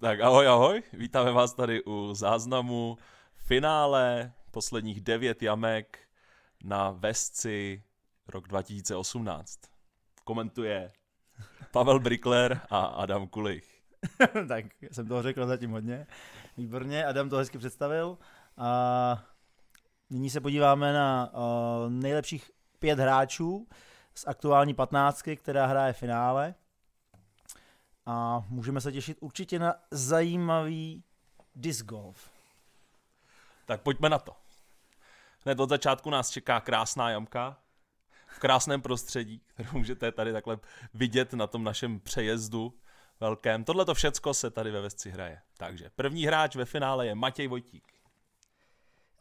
Tak ahoj, ahoj, vítáme vás tady u záznamu finále posledních devět jamek na Vesci rok 2018. Komentuje Pavel Brikler a Adam Kulich. tak jsem toho řekl zatím hodně. Výborně, Adam to hezky představil. A nyní se podíváme na nejlepších pět hráčů z aktuální patnáctky, která hraje finále a můžeme se těšit určitě na zajímavý disc golf. Tak pojďme na to. Hned od začátku nás čeká krásná jamka v krásném prostředí, kterou můžete tady takhle vidět na tom našem přejezdu velkém. Tohle to všecko se tady ve Vesci hraje. Takže první hráč ve finále je Matěj Vojtík.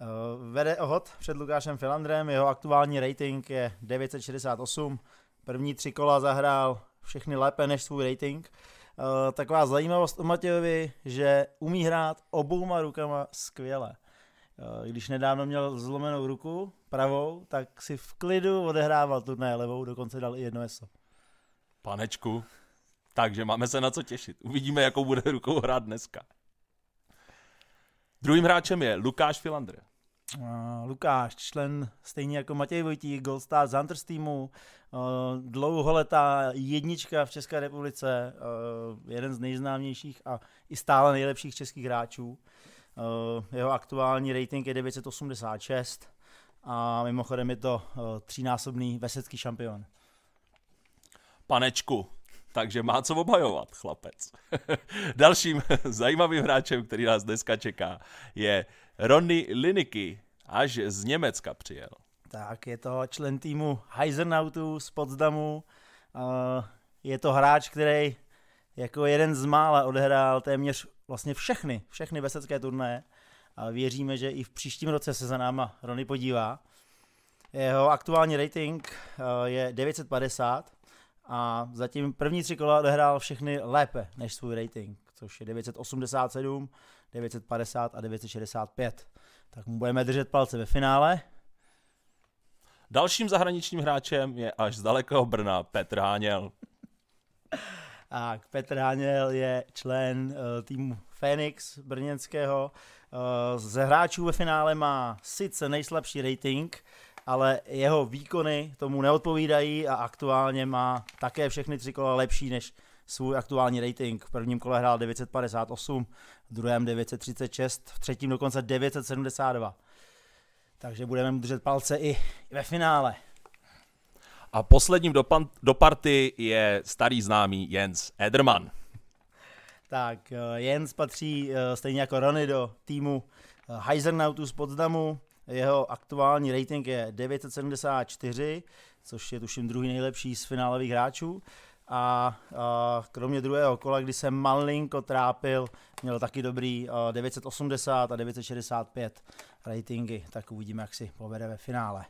Eh, vede ohod před Lukášem Filandrem, jeho aktuální rating je 968. První tři kola zahrál všechny lépe než svůj rating. Eh, taková zajímavost o Matějovi, že umí hrát obouma rukama skvěle. Eh, když nedávno měl zlomenou ruku, pravou, tak si v klidu odehrával turné levou, dokonce dal i jedno eso. Panečku, takže máme se na co těšit. Uvidíme, jakou bude rukou hrát dneska. Druhým hráčem je Lukáš Filandr. Uh, Lukáš, člen stejně jako Matěj Vojtík, Goldstar z Hunters týmu, uh, dlouholetá jednička v České republice, uh, jeden z nejznámějších a i stále nejlepších českých hráčů. Jeho aktuální rating je 986 a mimochodem je to třínásobný vesecký šampion. Panečku, takže má co obhajovat chlapec. Dalším zajímavým hráčem, který nás dneska čeká, je Ronny Liniky, až z Německa přijel. Tak, je to člen týmu Heisenautu z Potsdamu. Je to hráč, který jako jeden z mála odehrál téměř vlastně všechny, všechny vesecké turnaje. A věříme, že i v příštím roce se za náma Rony podívá. Jeho aktuální rating eh, je 950, a zatím první tři kola odehrál všechny lépe než svůj rating, což je 987, 950 a 965. Tak mu budeme držet palce ve finále. Dalším zahraničním hráčem je až z dalekého Brna Petr Háněl. A Petr Háněl je člen eh, týmu Fénix brněnského. Eh, ze hráčů ve finále má sice nejslabší rating, ale jeho výkony tomu neodpovídají a aktuálně má také všechny tři kola lepší než svůj aktuální rating. V prvním kole hrál 958, v druhém 936, v třetím dokonce 972. Takže budeme mu držet palce i ve finále. A posledním do, pan, do party je starý známý Jens Ederman. Tak, eh, Jens patří eh, stejně jako Rony do týmu eh, Heisernautu z Potsdamu. Jeho aktuální rating je 974, což je tuším druhý nejlepší z finálových hráčů. A, a kromě druhého kola, kdy se malinko trápil, měl taky dobrý 980 a 965 ratingy, tak uvidíme, jak si povede ve finále.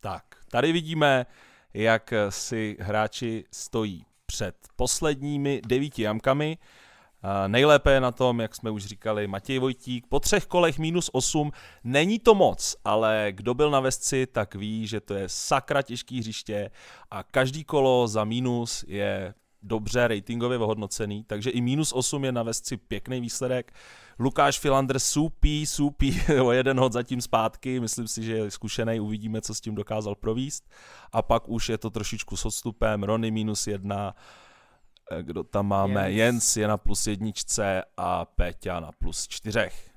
Tak, tady vidíme, jak si hráči stojí před posledními devíti jamkami. Nejlépe na tom, jak jsme už říkali, Matěj Vojtík. Po třech kolech minus 8 není to moc, ale kdo byl na vesci, tak ví, že to je sakra těžký hřiště a každý kolo za minus je dobře ratingově vyhodnocený, takže i minus 8 je na vesci pěkný výsledek. Lukáš Filander soupí, soupí o jeden hod zatím zpátky, myslím si, že je zkušený, uvidíme, co s tím dokázal províst. A pak už je to trošičku s odstupem, Rony minus jedna, Eh, kdo tam máme. Jens, Jens je na plus jedničce a Péťa na plus čtyřech.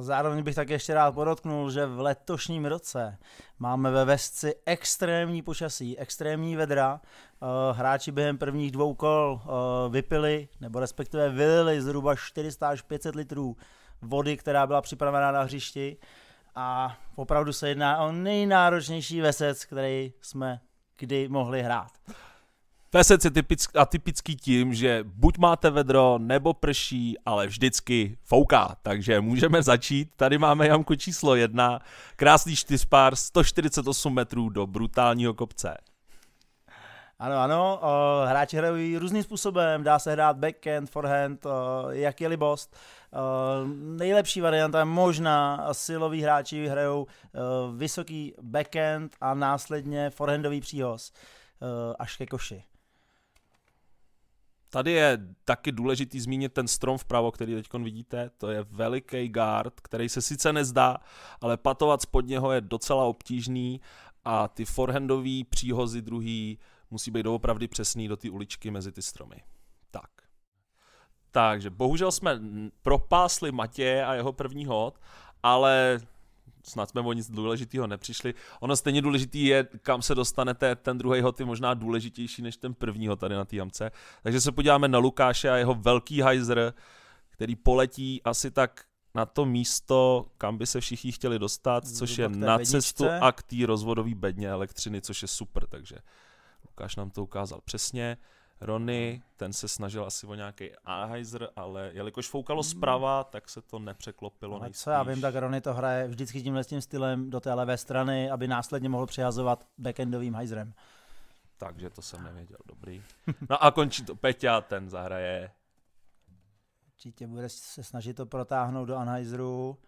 Zároveň bych tak ještě rád podotknul, že v letošním roce máme ve Vesci extrémní počasí, extrémní vedra. Eh, hráči během prvních dvou kol eh, vypili, nebo respektive vylili zhruba 400 až 500 litrů vody, která byla připravená na hřišti. A opravdu se jedná o nejnáročnější vesec, který jsme kdy mohli hrát. Vesec je typický, atypický tím, že buď máte vedro, nebo prší, ale vždycky fouká. Takže můžeme začít. Tady máme jamku číslo jedna. Krásný čtyřpár, 148 metrů do brutálního kopce. Ano, ano, hráči hrají různým způsobem, dá se hrát backhand, forehand, uh, jak je libost. Uh, nejlepší varianta je možná, siloví hráči hrajou vysoký backhand a následně forehandový příhoz až ke koši. Tady je taky důležitý zmínit ten strom vpravo, který teď vidíte. To je veliký guard, který se sice nezdá, ale patovat spod něho je docela obtížný a ty forehandové příhozy druhý musí být doopravdy přesný do té uličky mezi ty stromy. Tak. Takže bohužel jsme propásli Matěje a jeho první hod, ale snad jsme o nic důležitého nepřišli. Ono stejně důležitý je, kam se dostanete, ten druhý hot je možná důležitější než ten prvního tady na té jamce. Takže se podíváme na Lukáše a jeho velký hajzer, který poletí asi tak na to místo, kam by se všichni chtěli dostat, což je na bedničce. cestu a k té rozvodové bedně elektřiny, což je super, takže Lukáš nám to ukázal přesně. Rony, ten se snažil asi o nějaký Anheuser, ale jelikož foukalo hmm. zprava, tak se to nepřeklopilo ale co já vím, tak Rony to hraje vždycky tímhle tím stylem do té levé strany, aby následně mohl přihazovat backendovým Heiserem. Takže to jsem nevěděl, dobrý. No a končí to Peťa, ten zahraje. Určitě bude se snažit to protáhnout do Anheuseru.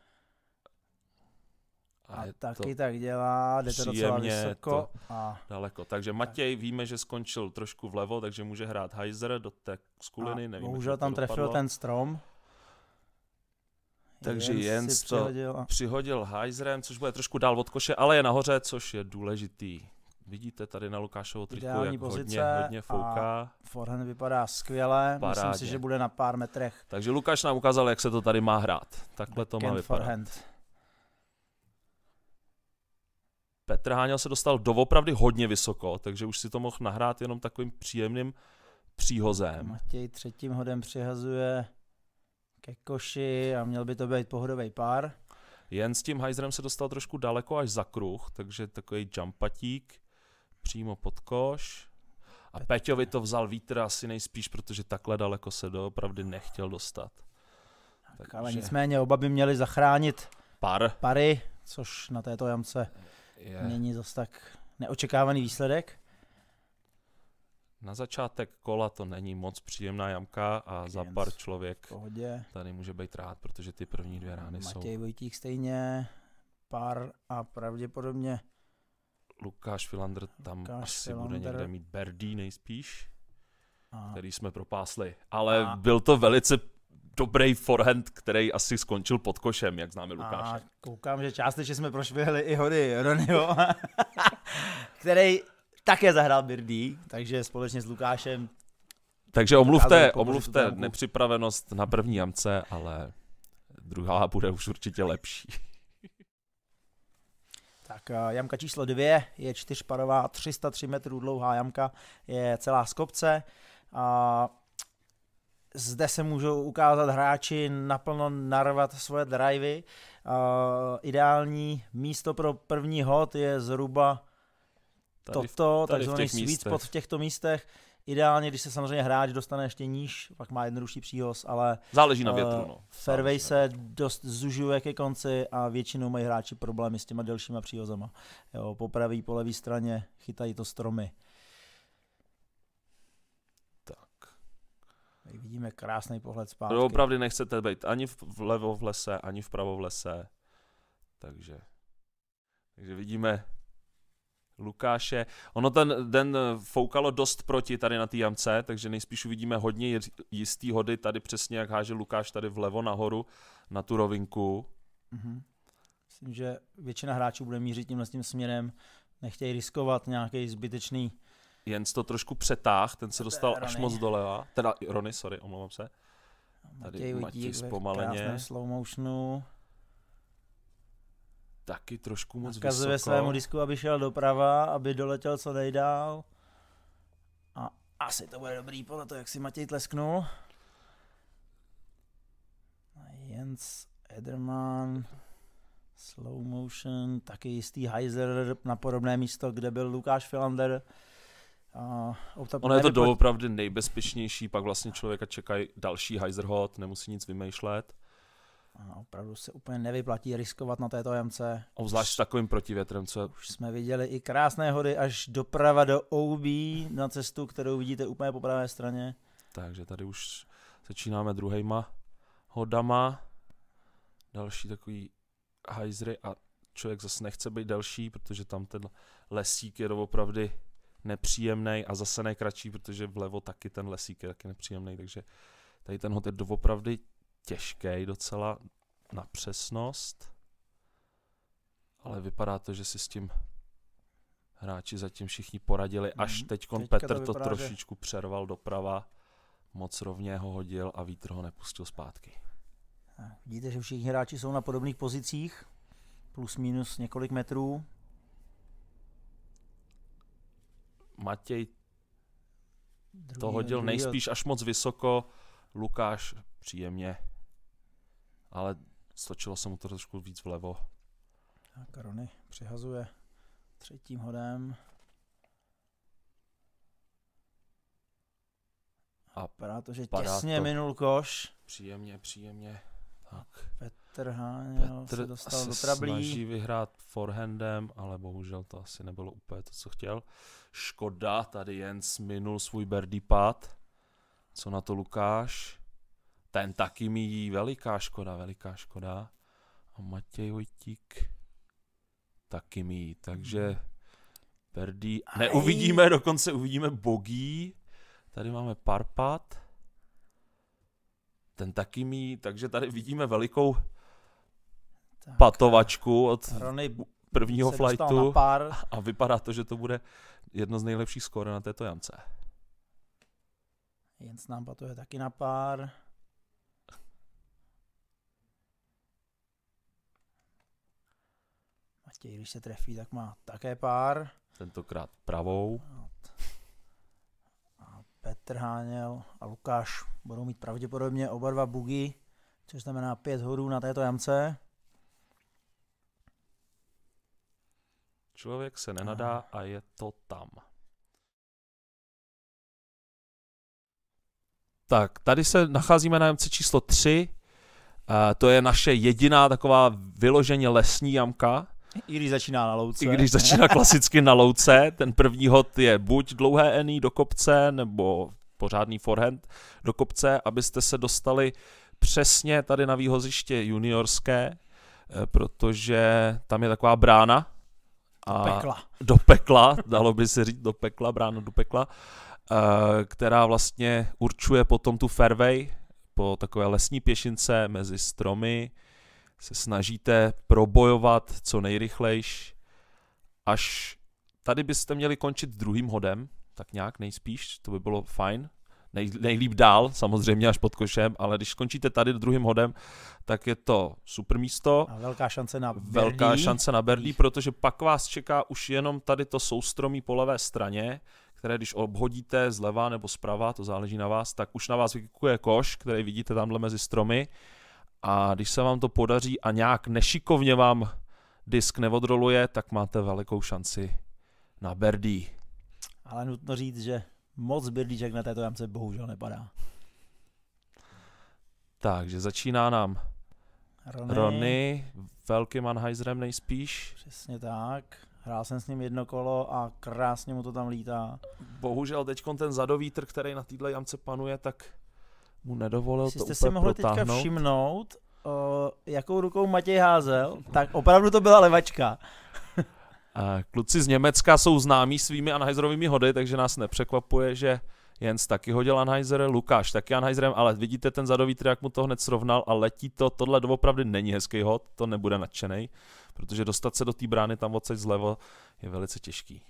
A, a taky tak dělá, jde to docela vysoko. To a... Daleko. Takže Matěj víme, že skončil trošku vlevo, takže může hrát Heiser do té skuliny. Nevím, bohužel tam trefil dopadlo. ten strom. Takže Jens, Jens to přihodil, a... přihodil Heiserem, což bude trošku dál od koše, ale je nahoře, což je důležitý. Vidíte tady na Lukášovo triku, Ideální jak hodně, hodně fouká. Forehand vypadá skvěle, Parádě. myslím si, že bude na pár metrech. Takže Lukáš nám ukázal, jak se to tady má hrát. Takhle Back to má vypadat. Forehand. Petr Háňal se dostal doopravdy hodně vysoko, takže už si to mohl nahrát jenom takovým příjemným příhozem. Matěj třetím hodem přihazuje ke koši a měl by to být pohodový pár. Jen s tím hajzrem se dostal trošku daleko až za kruh, takže takový jumpatík přímo pod koš. A Petr. Peťovi to vzal vítr asi nejspíš, protože takhle daleko se doopravdy nechtěl dostat. Tak, Takže... Ale nicméně oba by měli zachránit par. pary, což na této jamce je... není zas tak neočekávaný výsledek. Na začátek kola to není moc příjemná jamka a za pár člověk Pohodě. tady může být rád, protože ty první dvě rány Matěj jsou... Matěj Vojtík stejně, pár a pravděpodobně... Lukáš Filander tam Lukáš asi Filander. bude někde mít Berdý nejspíš, a. který jsme propásli. Ale a. byl to velice dobrý forehand, který asi skončil pod košem, jak známe Lukáše. A koukám, že částečně jsme prošvihli i hody Ronyho, který také zahrál Birdie, takže společně s Lukášem takže omluvte, omluvte nepřipravenost na první jamce, ale druhá bude už určitě lepší. Tak eh, jamka číslo dvě je čtyřparová, 303 metrů dlouhá jamka, je celá z kopce. A zde se můžou ukázat hráči naplno narvat svoje drivey. Uh, ideální místo pro první hod je zhruba tady, toto, takzvaný sweet spot v těchto místech. Ideálně, když se samozřejmě hráč dostane ještě níž, pak má jednodušší příhoz, ale... Záleží na eh, větru, no. Fairway se dost zužuje ke konci a většinou mají hráči problémy s těma delšíma příhozama. Jo, po pravý, po levé straně chytají to stromy. vidíme krásný pohled zpátky. To opravdu nechcete být ani vlevo v lese, ani vpravo v lese. Takže, takže vidíme Lukáše. Ono ten den foukalo dost proti tady na té jamce, takže nejspíš uvidíme hodně jistý hody tady přesně, jak háže Lukáš tady vlevo nahoru na tu rovinku. Mm-hmm. Myslím, že většina hráčů bude mířit tímhle tím směrem, nechtějí riskovat nějaký zbytečný Jens to trošku přetáh, ten se dostal až moc doleva. Teda Rony, sorry, omlouvám se. Tady Matěj, Matěj zpomaleně. slow motionu. Taky trošku moc Nakazuje vysoko. svému disku, aby šel doprava, aby doletěl co nejdál. A asi to bude dobrý podle to, jak si Matěj tlesknul. Jens Ederman, slow motion, taky jistý Heiser na podobné místo, kde byl Lukáš Filander. Uh, ono je to doopravdy nejbezpečnější, pak vlastně člověka čekají další hajzerhot, nemusí nic vymýšlet. Ano, opravdu se úplně nevyplatí riskovat na této jamce. Obzvlášť s takovým protivětrem, co... Už jsme viděli i krásné hody až doprava do OB na cestu, kterou vidíte úplně po pravé straně. Takže tady už začínáme druhýma hodama. Další takový hajzry a člověk zase nechce být další, protože tam ten lesík je doopravdy nepříjemný a zase nejkratší, protože vlevo taky ten lesík je taky nepříjemný, takže tady ten hod je doopravdy těžký docela na přesnost, ale vypadá to, že si s tím hráči zatím všichni poradili, až mm, teď Petr to, vypadá, to trošičku že... přerval doprava, moc rovně ho hodil a vítr ho nepustil zpátky. Vidíte, že všichni hráči jsou na podobných pozicích, plus minus několik metrů. Matěj druhý, to hodil druhý, nejspíš až moc vysoko, Lukáš příjemně, ale stočilo se mu to trošku víc vlevo. A Karony přihazuje třetím hodem. A padá to, že těsně to minul koš. Příjemně, příjemně. Tak. Pet, Petr Háněl Petr se dostal do trablí. snaží vyhrát forehandem, ale bohužel to asi nebylo úplně to, co chtěl. Škoda, tady Jens minul svůj birdie pad. Co na to Lukáš? Ten taky míjí, veliká škoda, veliká škoda. A Matěj Vojtík taky míjí, takže hmm. birdie. Neuvidíme, dokonce uvidíme bogí. Tady máme parpat ten taky mí, takže tady vidíme velikou tak, patovačku eh, od prvního flightu pár. a vypadá to, že to bude jedno z nejlepších skóre na této jamce. Jens nám patuje taky na pár. Matěj, když se trefí, tak má také pár. Tentokrát pravou. A Petr Háněl a Lukáš budou mít pravděpodobně oba dva bugy, což znamená pět hodů na této jamce. Člověk se nenadá a je to tam. Tak, tady se nacházíme na jamce číslo 3. Uh, to je naše jediná taková vyloženě lesní jamka. I když začíná na louce. I když začíná klasicky na louce. Ten první hod je buď dlouhé eny do kopce, nebo pořádný forehand do kopce, abyste se dostali přesně tady na výhoziště juniorské, eh, protože tam je taková brána, a do pekla. Do pekla, dalo by se říct do pekla, bráno do pekla, eh, která vlastně určuje potom tu fairway po takové lesní pěšince mezi stromy. Se snažíte probojovat co nejrychlejš, až tady byste měli končit druhým hodem, tak nějak nejspíš, to by bylo fajn, nej, nejlíp dál, samozřejmě až pod košem, ale když skončíte tady druhým hodem, tak je to super místo. A velká šance na berlí. Velká šance na berlí, protože pak vás čeká už jenom tady to soustromí po levé straně, které když obhodíte zleva nebo zprava, to záleží na vás, tak už na vás vykukuje koš, který vidíte tamhle mezi stromy. A když se vám to podaří a nějak nešikovně vám disk neodroluje, tak máte velikou šanci na Berdí. Ale nutno říct, že moc bydlíček na této jamce bohužel nepadá. Takže začíná nám Rony. Rony, velký Mannheiserem nejspíš. Přesně tak. Hrál jsem s ním jedno kolo a krásně mu to tam lítá. Bohužel teď ten zadový trh, který na této jamce panuje, tak mu nedovolil Jestli to jste si mohli protáhnout. teďka všimnout, uh, jakou rukou Matěj házel, tak opravdu to byla levačka. Kluci z Německa jsou známí svými Anheuserovými hody, takže nás nepřekvapuje, že Jens taky hodil Anheuser, Lukáš taky Anheuserem, ale vidíte ten zadový jak mu to hned srovnal a letí to, tohle doopravdy není hezký hod, to nebude nadšený, protože dostat se do té brány tam odsaď zlevo je velice těžký.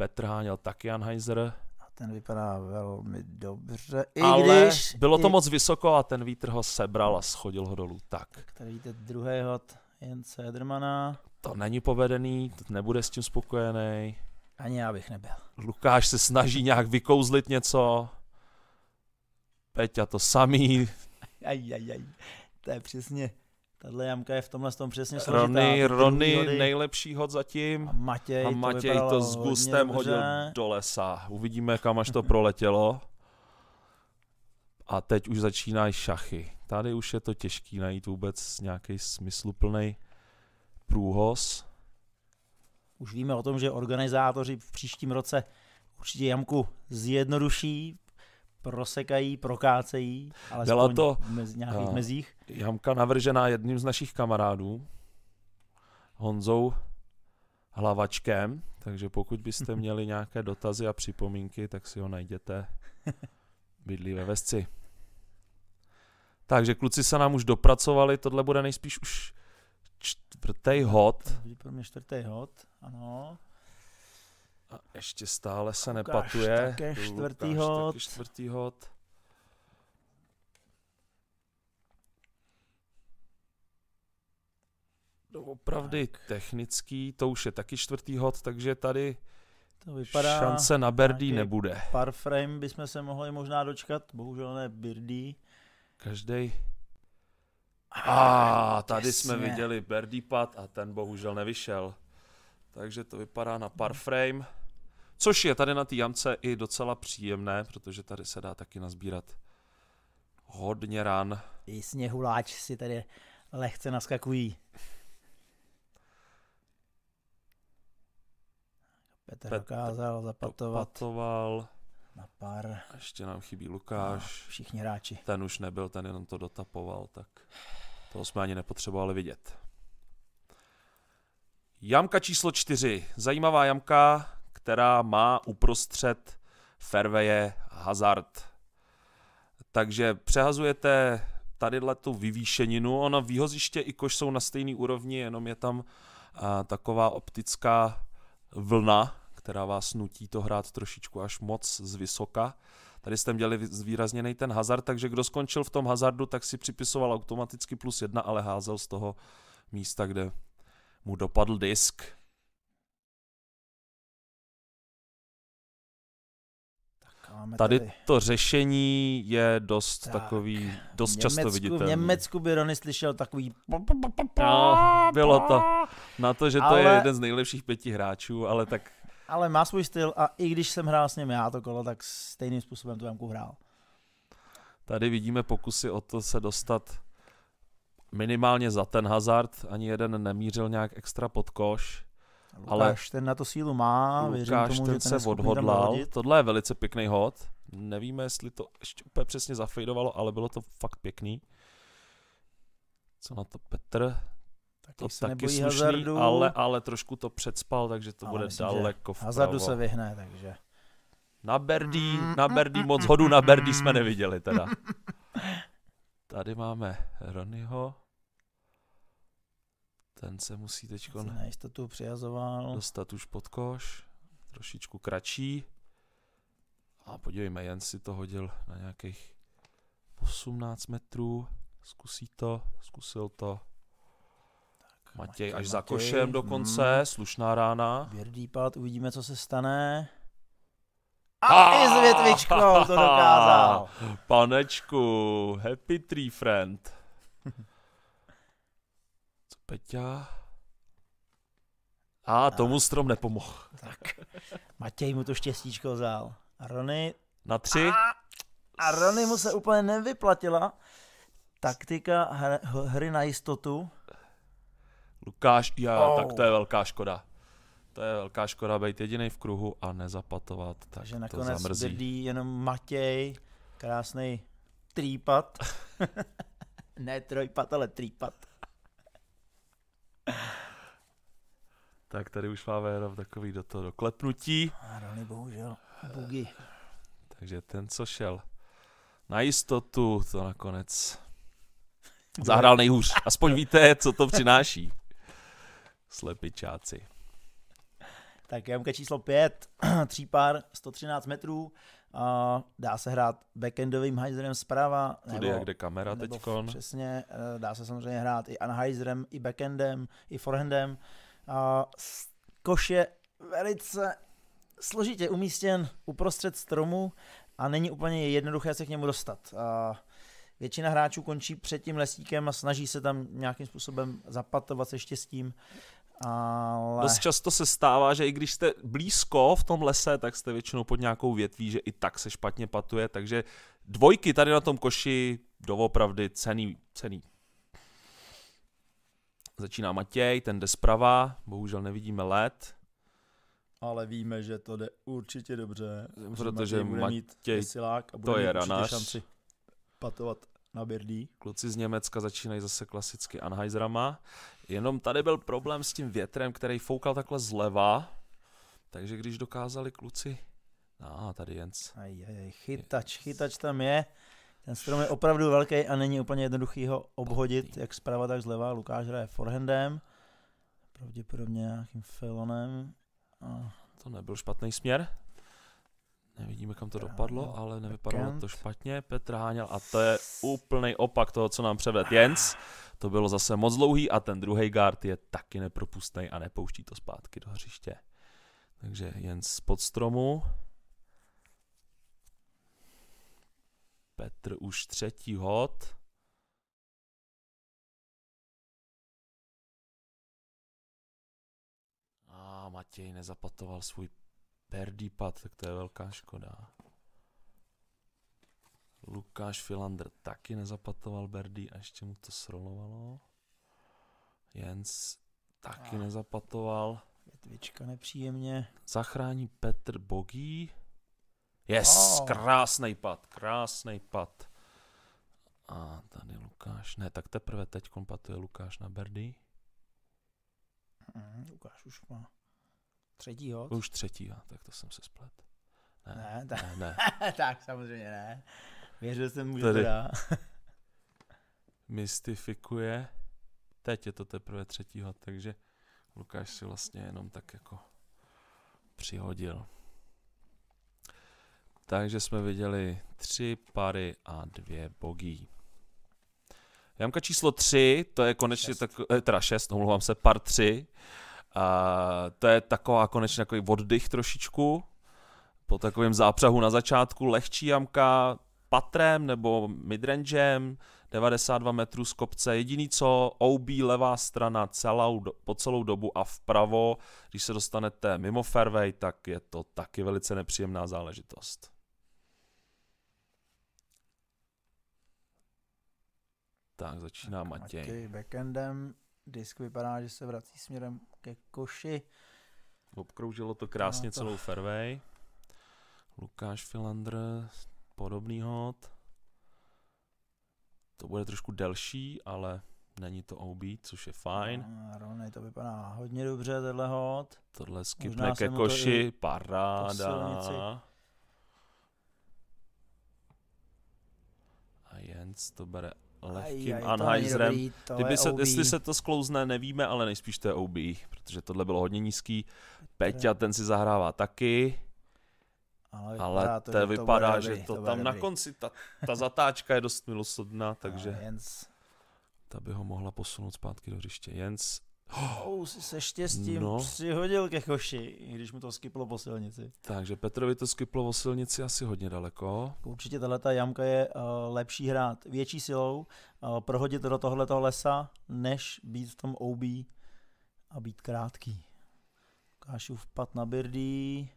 Petr Háněl taky Anheuser. A ten vypadá velmi dobře, i ale když... bylo to i... moc vysoko a ten vítr ho sebral a schodil ho dolů, tak. tak tady vidíte druhý hod Jens Sedermana to není povedený, nebude s tím spokojený. Ani já bych nebyl. Lukáš se snaží nějak vykouzlit něco. Peťa to samý. Aj, aj, aj. To je přesně, tahle jamka je v tomhle tom přesně složitá. Rony, Rony nejlepší hod zatím. A Matěj, a Matěj to, to s Gustem hodil do lesa. Uvidíme, kam až to proletělo. A teď už začínají šachy. Tady už je to těžký najít vůbec nějaký smysluplný průhoz. Už víme o tom, že organizátoři v příštím roce určitě jamku zjednoduší, prosekají, prokácejí, ale Byla to mezi nějakých a, eh, mezích. Jamka navržená jedním z našich kamarádů, Honzou Hlavačkem, takže pokud byste měli nějaké dotazy a připomínky, tak si ho najděte. Bydlí ve Vesci. Takže kluci se nám už dopracovali, tohle bude nejspíš už čtvrtý hod. Pro mě čtvrtý hod, ano. A ještě stále se Lukáš nepatuje. Také čtvrtý Lukáš hod. čtvrtý hod. opravdu tak. technický, to už je taky čtvrtý hod, takže tady to vypadá, šance na Birdie nebude. Par frame bychom se mohli možná dočkat, bohužel ne Birdie. Každý a tady Jasně. jsme viděli birdie pad a ten bohužel nevyšel. Takže to vypadá na par frame. Což je tady na té jamce i docela příjemné, protože tady se dá taky nazbírat hodně ran. I sněhuláč si tady lehce naskakují. Petr, Petr dokázal zapatovat. Zapatoval na par. A ještě nám chybí Lukáš. No, všichni hráči. Ten už nebyl, ten jenom to dotapoval, tak to jsme ani nepotřebovali vidět. Jamka číslo čtyři. Zajímavá jamka, která má uprostřed ferveje hazard. Takže přehazujete tadyhle tu vyvýšeninu. Ono výhoziště i koš jsou na stejné úrovni, jenom je tam a, taková optická vlna, která vás nutí to hrát trošičku až moc z vysoka. Tady jste měli zvýrazněný ten hazard, takže kdo skončil v tom hazardu, tak si připisoval automaticky plus jedna, ale házel z toho místa, kde mu dopadl disk. Tady, tady to řešení je dost tak, takový, dost Německu, často viditelný. V Německu by Rony slyšel takový... No, bylo to. Na to, že to je jeden z nejlepších pěti hráčů, ale tak ale má svůj styl a i když jsem hrál s ním já to kolo, tak stejným způsobem tu jamku hrál. Tady vidíme pokusy o to se dostat minimálně za ten hazard, ani jeden nemířil nějak extra pod koš. Lukáš, ale ten na to sílu má, Lukáš, věřím tomu, ten že ten se odhodlal. Tohle je velice pěkný hod. Nevíme, jestli to ještě úplně přesně zafejdovalo, ale bylo to fakt pěkný. Co na to Petr? Taky to se taky slušný, hazardu. Ale, ale trošku to předspal, takže to ale bude myslím, daleko vpravo. Hazardu se vyhne, takže. Na Berdy, mm, na mm, Berdy, mm, moc hodu na Berdy jsme neviděli teda. Tady máme Ronyho. Ten se musí teď na přihazoval. Dostat už pod koš. Trošičku kratší. A podívejme, jen si to hodil na nějakých 18 metrů. Zkusí to, zkusil to. Matěj až Matěj, za košem dokonce, hmm. slušná rána. Věrdý pad, uvidíme, co se stane. A, ah! i s větvičkou to dokázal. Panečku, happy tree friend. Co Peťa? A tomu strom nepomohl. Tak. Matěj mu to štěstíčko vzal. A Rony... Na tři. a Rony mu se úplně nevyplatila taktika hry na jistotu. Lukáš, já, oh. tak to je velká škoda. To je velká škoda být jediný v kruhu a nezapatovat. Tak Takže to nakonec zamrzí. bydlí jenom Matěj, krásný trýpat. ne trojpat, ale trýpat. tak tady už máme jenom takový do toho doklepnutí. Rony bohužel, bugy. Takže ten, co šel na jistotu, to nakonec zahrál nejhůř. Aspoň víte, co to přináší. Slepičáci. Tak jamka číslo 5, třípár, 113 metrů, a dá se hrát backendovým hajzerem zprava. Tudy, nebo, jak jde kamera teď. Přesně, eh, dá se samozřejmě hrát i anhajzerem, i backendem, i forehandem. A koš je velice složitě umístěn uprostřed stromu a není úplně jednoduché se k němu dostat. A většina hráčů končí před tím lesíkem a snaží se tam nějakým způsobem zapatovat se štěstím. Ale... Dost často se stává, že i když jste blízko v tom lese, tak jste většinou pod nějakou větví, že i tak se špatně patuje, takže dvojky tady na tom koši doopravdy cený, cený. Začíná Matěj, ten jde zprava, bohužel nevidíme let. Ale víme, že to jde určitě dobře, protože Matěj bude Matěj mít silák a bude to mít je mít šanci patovat na Birdy. Kluci z Německa začínají zase klasicky Anheiserama. Jenom tady byl problém s tím větrem, který foukal takhle zleva. Takže když dokázali kluci... A ah, tady Jens. Aj, aj, chytač, chytač tam je. Ten strom je opravdu velký a není úplně jednoduchý ho obhodit, jak zprava, tak zleva. Lukáš hraje forehandem, pravděpodobně nějakým felonem. A... To nebyl špatný směr. Nevidíme, kam to dopadlo, ale nevypadalo to špatně. Petr Háněl a to je úplný opak toho, co nám převed Jens. To bylo zase moc dlouhý a ten druhý guard je taky nepropustný a nepouští to zpátky do hřiště. Takže Jens pod stromu. Petr už třetí hod. A Matěj nezapatoval svůj pad, tak to je velká škoda. Lukáš Filander taky nezapatoval Berdy a ještě mu to srolovalo. Jens taky a. nezapatoval. Větvička nepříjemně. Zachrání Petr Bogý. Yes, oh. krásný pad, krásný pad. A tady Lukáš, ne, tak teprve teď kompatuje Lukáš na Berdy. Mm, Lukáš už má Třetího? Už třetího, tak to jsem se splet. Ne, ne, ta... ne, ne. tak samozřejmě ne. Věřil jsem, že Tady to mystifikuje. Teď je to teprve třetího, takže Lukáš si vlastně jenom tak jako přihodil. Takže jsme viděli tři pary a dvě bogí. Jamka číslo tři, to je konečně tak, eh, teda šest, omlouvám se, par tři to je taková konečně takový oddych trošičku, po takovém zápřahu na začátku, lehčí jamka, patrem nebo midrangem, 92 metrů z kopce. Jediný co, OB levá strana celou, po celou dobu a vpravo, když se dostanete mimo fairway, tak je to taky velice nepříjemná záležitost. Tak začíná Matěj. Matěj backendem, disk vypadá, že se vrací směrem ke koši. Obkroužilo to krásně no, to... celou fairway. Lukáš Filandr, podobný hod. To bude trošku delší, ale není to OB, což je fajn. No, Rony, to vypadá hodně dobře, tenhle hod. Tohle skipne ke koši, paráda. A Jens to bere lehkým aj, aj, Anheuserem. Dobrý, Kdyby se, OB. jestli se to sklouzne, nevíme, ale nejspíš to je OB, protože tohle bylo hodně nízký. Peťa, ten si zahrává taky. Ale, ale to, že vypadá, že to, že to, to tam dobrý. na konci, ta, ta zatáčka je dost milosodná, takže Jens. ta by ho mohla posunout zpátky do hřiště. Jens Oh, si se štěstím no. přihodil ke koši, když mu to skyplo po silnici. Takže Petrovi to skyplo po silnici asi hodně daleko. Určitě tahle jamka je uh, lepší hrát větší silou, uh, prohodit do tohoto lesa, než být v tom OB a být krátký. Kášu vpad na birdí.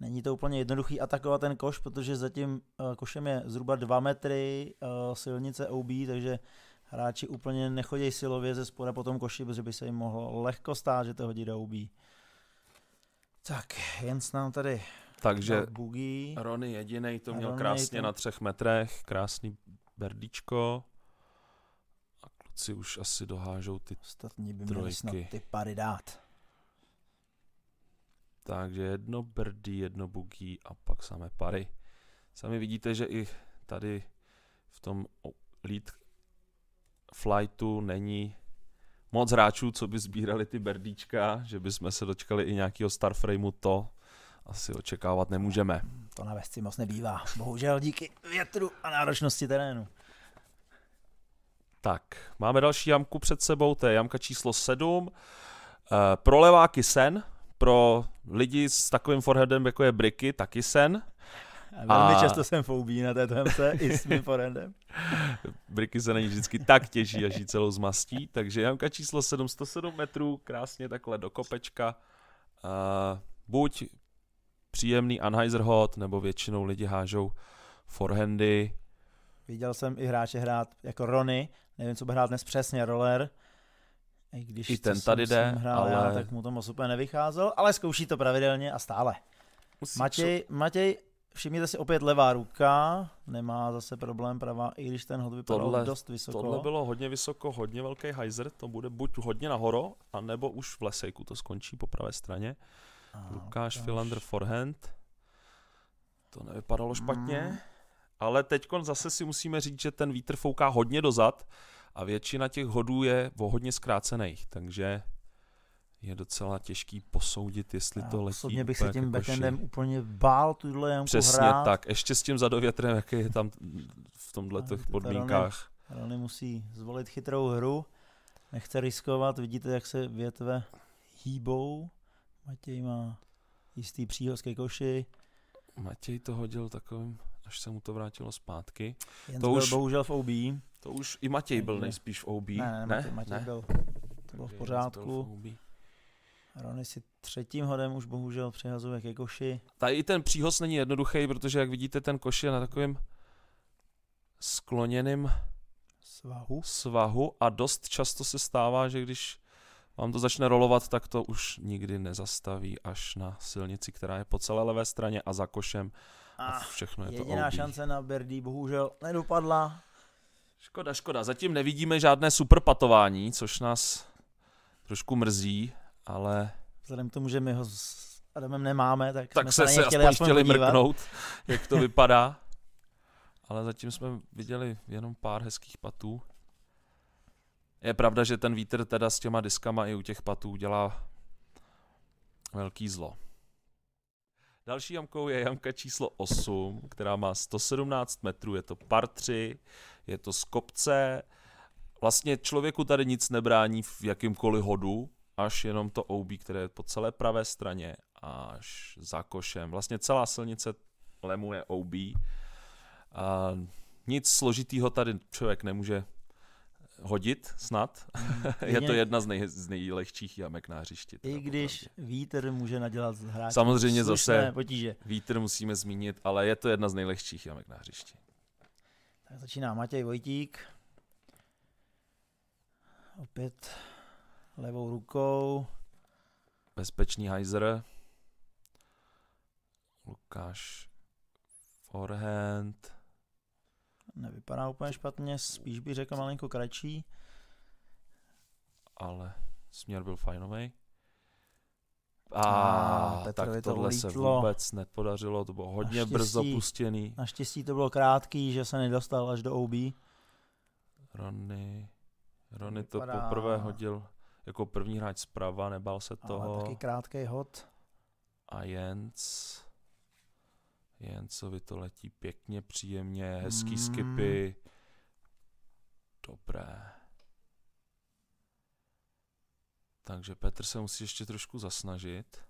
Není to úplně jednoduchý atakovat ten koš, protože zatím uh, košem je zhruba 2 metry uh, silnice OB, takže hráči úplně nechodí silově ze spoda po tom koši, protože by se jim mohlo lehko stát, že to hodí do ubí. Tak, s nám tady takže Rony jediný to měl Rony krásně to... na třech metrech, krásný berdičko. A kluci už asi dohážou ty Ostatní by měli snad ty pary dát. Takže jedno brdí, jedno bugí a pak samé pary. Sami vidíte, že i tady v tom lead flightu není moc hráčů, co by sbírali ty berdíčka, že bychom se dočkali i nějakého Starframeu to asi očekávat nemůžeme. To na vesci moc nebývá, bohužel díky větru a náročnosti terénu. Tak, máme další jamku před sebou, to je jamka číslo 7. Eh, pro leváky sen, pro lidi s takovým foreheadem jako je Bricky, taky sen. A velmi a... často jsem foubí na této hemce i s mým forendem. Briky se na ní vždycky tak těží, až ji celou zmastí. Takže jamka číslo 707 metrů, krásně takhle do kopečka. Uh, buď příjemný Anheuser hot, nebo většinou lidi hážou forehandy. Viděl jsem i hráče hrát jako Rony, nevím, co by hrát dnes přesně, roller. I když I ten tady jde, hrál ale... já, tak mu to moc úplně nevycházel, ale zkouší to pravidelně a stále. Musí Matěj, co? Matěj Všimněte si opět levá ruka, nemá zase problém pravá, i když ten hod vypadal tohle, dost vysoko. Tohle bylo hodně vysoko, hodně velký hajzer, to bude buď hodně nahoro, anebo už v lesejku to skončí po pravé straně. A, Lukáš Filander forehand, to nevypadalo špatně, hmm. ale teď zase si musíme říct, že ten vítr fouká hodně dozad a většina těch hodů je o hodně zkrácených, takže je docela těžký posoudit, jestli já, to letí. Osobně bych se tím jako backendem koši. úplně bál tuhle jamku Přesně hrát. tak, ještě s tím zadovětrem, jaký je tam v tomhle podmínkách. Rony musí zvolit chytrou hru, nechce riskovat, vidíte, jak se větve hýbou. Matěj má jistý příhoz ke koši. Matěj to hodil takovým, až se mu to vrátilo zpátky. Jens to byl už, bohužel v OB. To už i Matěj byl nejspíš v OB. Ne, ne, ne, Matěj, Matěj ne? byl, to bylo v pořádku. Byl v Rony si třetím hodem už bohužel přihazuje ke koši. Tady i ten příhoz není jednoduchý, protože jak vidíte, ten koš je na takovém skloněném svahu. svahu a dost často se stává, že když vám to začne rolovat, tak to už nikdy nezastaví až na silnici, která je po celé levé straně a za košem. A, a ah, všechno je jediná to Jediná šance na Berdy bohužel nedopadla. Škoda, škoda. Zatím nevidíme žádné superpatování, což nás trošku mrzí, ale... Vzhledem k tomu, že my ho s Adamem nemáme, tak, tak jsme se, se chtěli aspoň chtěli podívat. mrknout, jak to vypadá. ale zatím jsme viděli jenom pár hezkých patů. Je pravda, že ten vítr teda s těma diskama i u těch patů dělá velký zlo. Další jamkou je jamka číslo 8, která má 117 metrů, je to par 3, je to z kopce. Vlastně člověku tady nic nebrání v jakýmkoliv hodu, až jenom to OB, které je po celé pravé straně až za košem. Vlastně celá silnice Lemu je OB. A nic složitýho tady člověk nemůže hodit snad. je to jedna z, nej, z nejlehčích jamek na hřišti. I když opravdu. vítr může nadělat z Samozřejmě zase potíže. vítr musíme zmínit, ale je to jedna z nejlehčích jamek na hřišti. Tak začíná Matěj Vojtík. Opět levou rukou. Bezpečný hajzer. Lukáš forehand. Nevypadá úplně špatně, spíš bych řekl malinko kratší. Ale směr byl fajnový. A ah, tak tohle to ulítlo. se vůbec nepodařilo, to bylo hodně naštěstí, brzo pustěný. Naštěstí to bylo krátký, že se nedostal až do OB. Rony, Rony to poprvé hodil jako první hráč zprava, nebál se toho. Ale taky krátký hod. A Jens, Jencovi to letí pěkně, příjemně, hezký mm. skipy. Dobré. Takže Petr se musí ještě trošku zasnažit.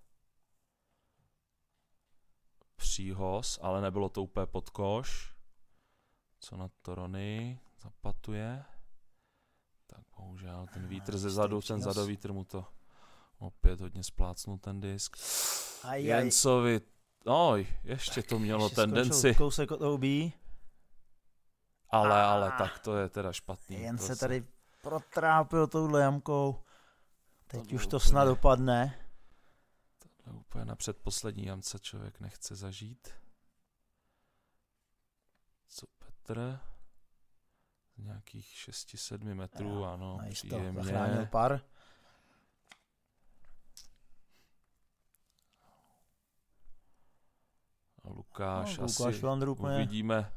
Příhoz, ale nebylo to úplně pod koš. Co na to Rony zapatuje. Tak bohužel, ten vítr ze zadu, ten zadovítr mu to opět hodně splácnul ten disk. Aj, Jencovi, oj, ještě tak, to mělo ještě tendenci. Kousek od OB. Ale, ale, tak to je teda špatný. Jen se prostě. tady protrápil touhle jamkou. Teď to už to úplně, snad dopadne. je úplně na předposlední jamce člověk nechce zažít. Co Petr? nějakých 6-7 metrů, jo, ano, najisto, no, příjemně. Zachránil par. Lukáš, no, asi Lukáš uvidíme,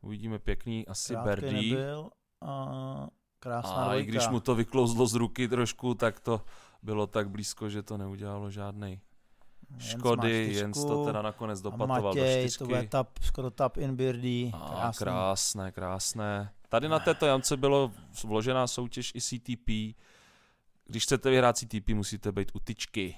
uvidíme pěkný asi Krátkej a krásná A dvojka. i když mu to vyklouzlo z ruky trošku, tak to bylo tak blízko, že to neudělalo žádnej škody, jen to teda nakonec dopatoval Matěj, do štyřky. to bude tap, skoro tap in birdie. krásné, krásné. Tady na této jamce bylo vložená soutěž i CTP. Když chcete vyhrát CTP, musíte být u tyčky.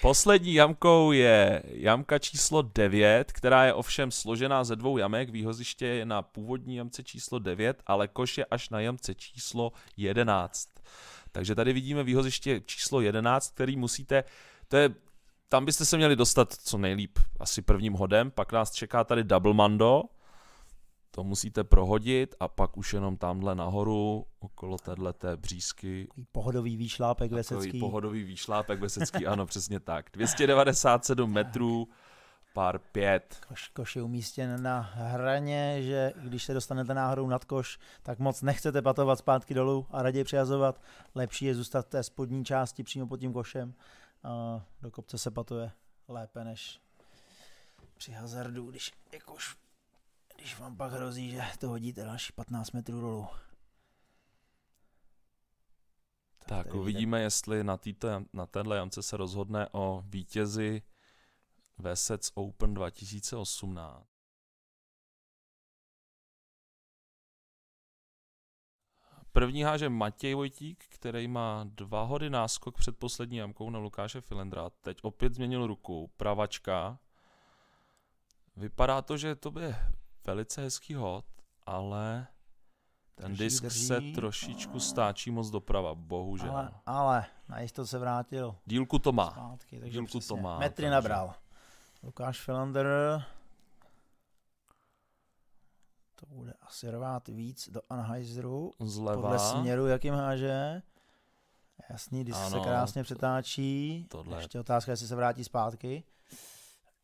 Poslední jamkou je jamka číslo 9, která je ovšem složená ze dvou jamek. Výhoziště je na původní jamce číslo 9, ale koš je až na jamce číslo 11. Takže tady vidíme výhoziště číslo 11, který musíte... To je, tam byste se měli dostat co nejlíp asi prvním hodem, pak nás čeká tady double mando, to musíte prohodit a pak už jenom tamhle nahoru, okolo té břízky. Pohodový výšlápek vesecký. pohodový výšlápek vesecký, ano, přesně tak. 297 metrů, pár pět. Koš, koš je umístěn na hraně, že když se dostanete náhodou nad koš, tak moc nechcete patovat zpátky dolů a raději přijazovat. Lepší je zůstat v té spodní části přímo pod tím košem. Do kopce se patuje lépe než při hazardu, když je koš když vám pak hrozí, že to hodíte další 15 metrů dolů. Tak, tak uvidíme, ten... jestli na, týto, na téhle jamce se rozhodne o vítězi Vesec Open 2018. První háže Matěj Vojtík, který má dva hody náskok před poslední jamkou na Lukáše Filendra. Teď opět změnil ruku, pravačka. Vypadá to, že to by velice hezký hod, ale ten drží, disk drží. se trošičku stáčí moc doprava, bohužel. Ale, ale na to se vrátil. Dílku to má. Zpátky, takže Dílku přesně. to má. Metry takže. nabral. Lukáš Filander. To bude asi rvát víc do Anheuseru. Zleva. Podle směru, jakým háže. Jasný, disk ano, se krásně přetáčí. Tohle. Ještě otázka, jestli se vrátí zpátky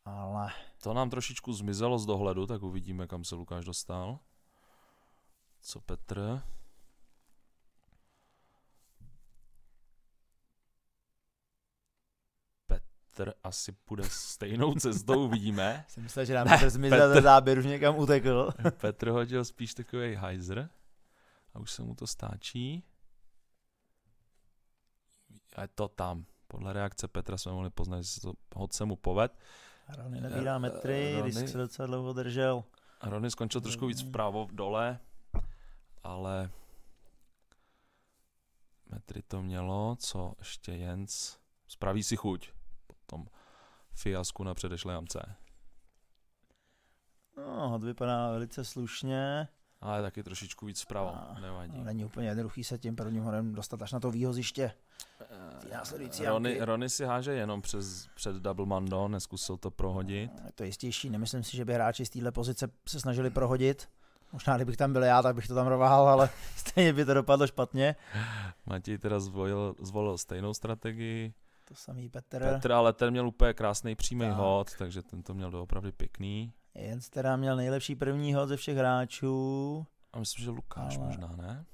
ale... To nám trošičku zmizelo z dohledu, tak uvidíme, kam se Lukáš dostal. Co Petr? Petr asi půjde stejnou cestou, uvidíme. Jsem myslel, že nám Petr zmizel ze záběru, už někam utekl. Petr hodil spíš takový hajzer a už se mu to stáčí. A je to tam. Podle reakce Petra jsme mohli poznat, že se to se mu poved. Rony nabírá metry, eh, Rony, disk se docela dlouho držel. Rony skončil trošku víc vpravo, dole, ale metry to mělo, co ještě Jens spraví si chuť po tom fiasku na předešlé jamce. No, hod vypadá velice slušně. Ale taky trošičku víc vpravo, nevadí. Není úplně jednoduchý se tím prvním horem dostat až na to výhoziště. Ty eh, následující Rony, Rony si háže jenom přes, před double mando, neskusil to prohodit. Je to jistější, nemyslím si, že by hráči z téhle pozice se snažili prohodit. Možná, kdybych tam byl já, tak bych to tam rovál, ale stejně by to dopadlo špatně. Matěj teda zvolil, zvolil stejnou strategii. To samý Petr. Petr, ale ten měl úplně krásný přímý tak. hod, takže ten to měl doopravdy pěkný. Jens teda měl nejlepší první hod ze všech hráčů. A myslím, že Lukáš ale... možná, ne?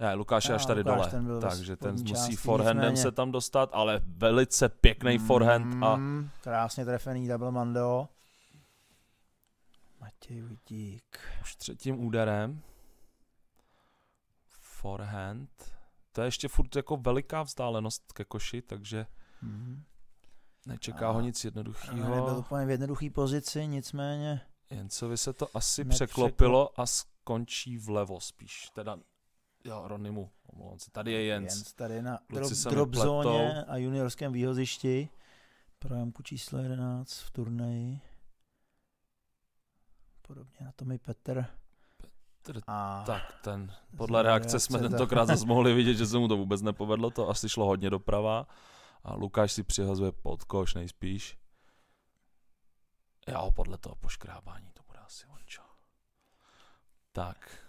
Ne, Lukáš je až tady Lukáš dole, ten byl takže ten musí forehandem nicméně. se tam dostat, ale velice pěkný mm, forehand a... Krásně trefený double mando. Matěj Vidík. Už třetím úderem. Forehand. To je ještě furt jako veliká vzdálenost ke koši, takže mm. nečeká a ho nic jednoduchého. Nebyl úplně v jednoduché pozici, nicméně... Jencovi se to asi překlopilo a skončí vlevo spíš, teda jo, Ronimu, omlouvám se, tady je Jens. Jens tady na drop, drop zóně a juniorském výhozišti. Projámku číslo 11 v turnaji. Podobně na tom i Petr. Petr a tak ten, podle reakce, reakce jsme tentokrát zase mohli vidět, že se mu to vůbec nepovedlo, to asi šlo hodně doprava. A Lukáš si přihazuje pod koš nejspíš. Jo, podle toho poškrábání to bude asi ončo. Tak,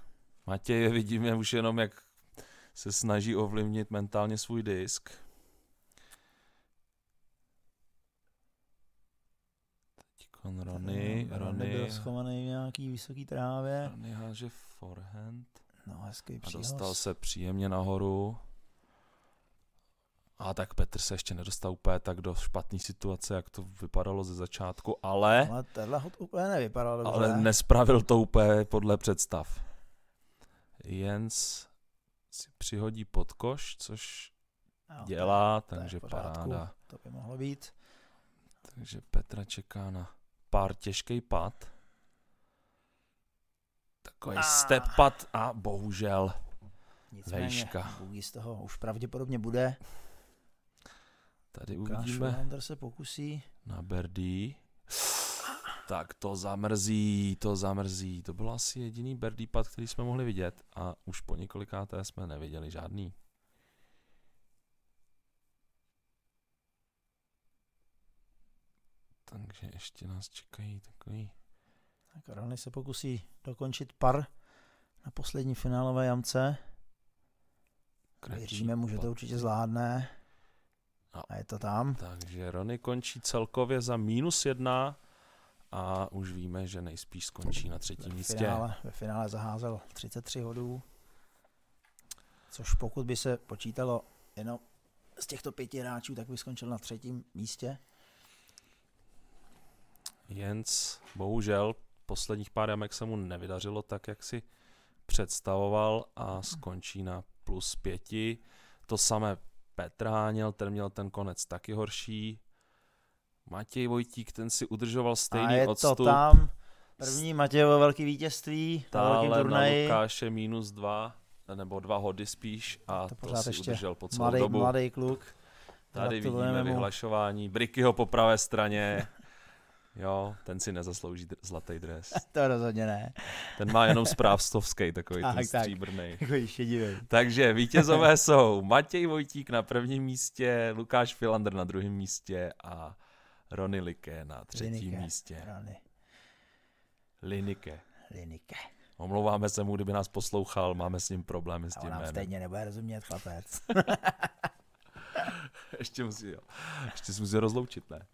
je vidíme už jenom, jak se snaží ovlivnit mentálně svůj disk. Teďkon eh, Rony, Rony. byl schovaný v nějaký vysoký trávě. Rony háže forehand. No, hezký A dostal se příjemně nahoru. A tak Petr se ještě nedostal úplně tak do špatné situace, jak to vypadalo ze začátku, ale... Ale tenhle hod úplně nevypadal dobře. Ale nespravil to úplně podle představ. Jens si přihodí pod koš, což no, dělá, to, takže to paráda. To by mohlo být. Takže Petra čeká na pár těžký pad. Takový a... Ah. step pad a bohužel Nicméně, vejška. z toho už pravděpodobně bude. Tady Lukáš uvidíme. Lander se pokusí. Na Berdy tak to zamrzí, to zamrzí. To byl asi jediný birdie pad, který jsme mohli vidět a už po několikáté jsme neviděli žádný. Takže ještě nás čekají takový... Tak Rony se pokusí dokončit par na poslední finálové jamce. Věříme mu, že to určitě zvládne. No. A je to tam. Takže Rony končí celkově za minus jedna a už víme, že nejspíš skončí na třetím ve místě. Finále, ve finále zaházel 33 hodů, což pokud by se počítalo jenom z těchto pěti hráčů, tak by skončil na třetím místě. Jens, bohužel, posledních pár jamek se mu nevydařilo tak, jak si představoval a skončí na plus pěti. To samé Petr Háněl, ten měl ten konec taky horší, Matěj Vojtík, ten si udržoval stejný a je odstup. to tam. První Matějovo velký vítězství na velkém turnaji. Na Lukáše minus dva, nebo dva hody spíš a to, pořád to si ještě udržel po celou mladý, dobu. Mladý kluk. Tady vidíme mu. vyhlašování Brickyho po pravé straně. Jo, ten si nezaslouží dr- zlatý dres. to rozhodně ne. Ten má jenom správstovský, takový tak, ten stříbrný. Tak, Takže vítězové jsou Matěj Vojtík na prvním místě, Lukáš Filander na druhém místě a Rony Liké na třetím Linike, místě. Rony. Linike. Linike. Omlouváme se mu, kdyby nás poslouchal, máme s ním problémy s tím jménem. stejně nebude rozumět, chlapec. ještě, musí, jo. ještě si musí rozloučit, ne?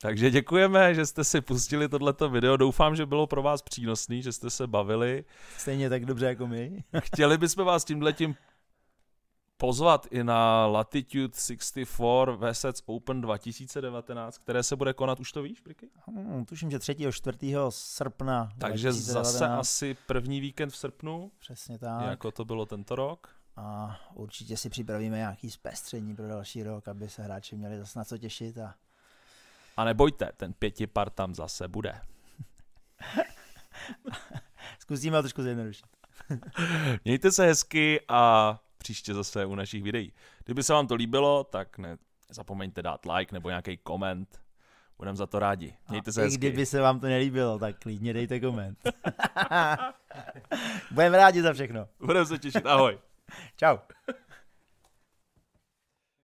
Takže děkujeme, že jste si pustili tohleto video. Doufám, že bylo pro vás přínosný, že jste se bavili. Stejně tak dobře jako my. Chtěli bychom vás tímhletím pozvat i na Latitude 64 Vesec Open 2019, které se bude konat, už to víš, Briky? Hmm, tuším, že 3. 4. srpna. Takže 2019. zase asi první víkend v srpnu. Přesně tak. Jako to bylo tento rok. A určitě si připravíme nějaký zpestření pro další rok, aby se hráči měli zase na co těšit. A, a nebojte, ten pětipar tam zase bude. Zkusíme ho trošku zjednodušit. Mějte se hezky a příště zase u našich videí. Kdyby se vám to líbilo, tak ne, zapomeňte dát like nebo nějaký koment. Budeme za to rádi. Mějte se A I hezky. kdyby se vám to nelíbilo, tak klidně dejte koment. Budeme rádi za všechno. Budeme se těšit. Ahoj. Ciao.